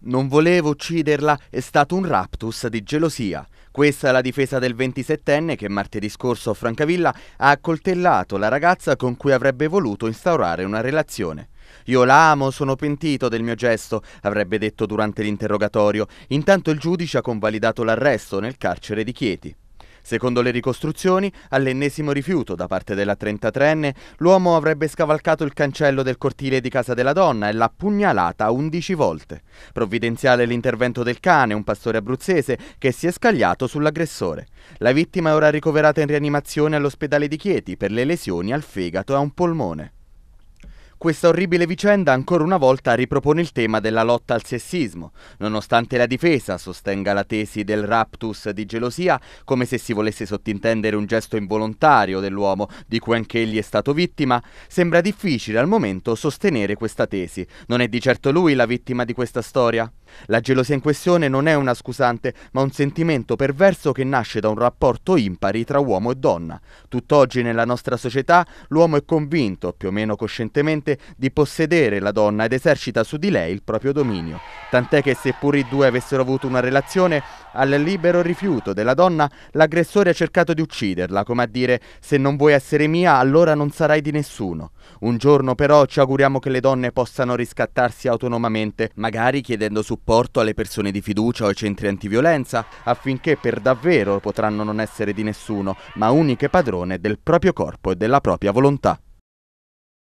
Non volevo ucciderla, è stato un raptus di gelosia. Questa è la difesa del 27enne che martedì scorso a Francavilla ha accoltellato la ragazza con cui avrebbe voluto instaurare una relazione. Io la amo, sono pentito del mio gesto, avrebbe detto durante l'interrogatorio. Intanto il giudice ha convalidato l'arresto nel carcere di Chieti. Secondo le ricostruzioni, all'ennesimo rifiuto da parte della 33enne, l'uomo avrebbe scavalcato il cancello del cortile di casa della donna e l'ha pugnalata 11 volte. Provvidenziale l'intervento del cane, un pastore abruzzese, che si è scagliato sull'aggressore. La vittima è ora ricoverata in rianimazione all'ospedale di Chieti per le lesioni al fegato e a un polmone. Questa orribile vicenda ancora una volta ripropone il tema della lotta al sessismo. Nonostante la difesa sostenga la tesi del raptus di gelosia, come se si volesse sottintendere un gesto involontario dell'uomo di cui anche egli è stato vittima, sembra difficile al momento sostenere questa tesi. Non è di certo lui la vittima di questa storia. La gelosia in questione non è una scusante, ma un sentimento perverso che nasce da un rapporto impari tra uomo e donna. Tutt'oggi nella nostra società l'uomo è convinto, più o meno coscientemente, di possedere la donna ed esercita su di lei il proprio dominio tant'è che seppur i due avessero avuto una relazione, al libero rifiuto della donna l'aggressore ha cercato di ucciderla, come a dire se non vuoi essere mia allora non sarai di nessuno. Un giorno però ci auguriamo che le donne possano riscattarsi autonomamente, magari chiedendo supporto alle persone di fiducia o ai centri antiviolenza, affinché per davvero potranno non essere di nessuno, ma uniche padrone del proprio corpo e della propria volontà.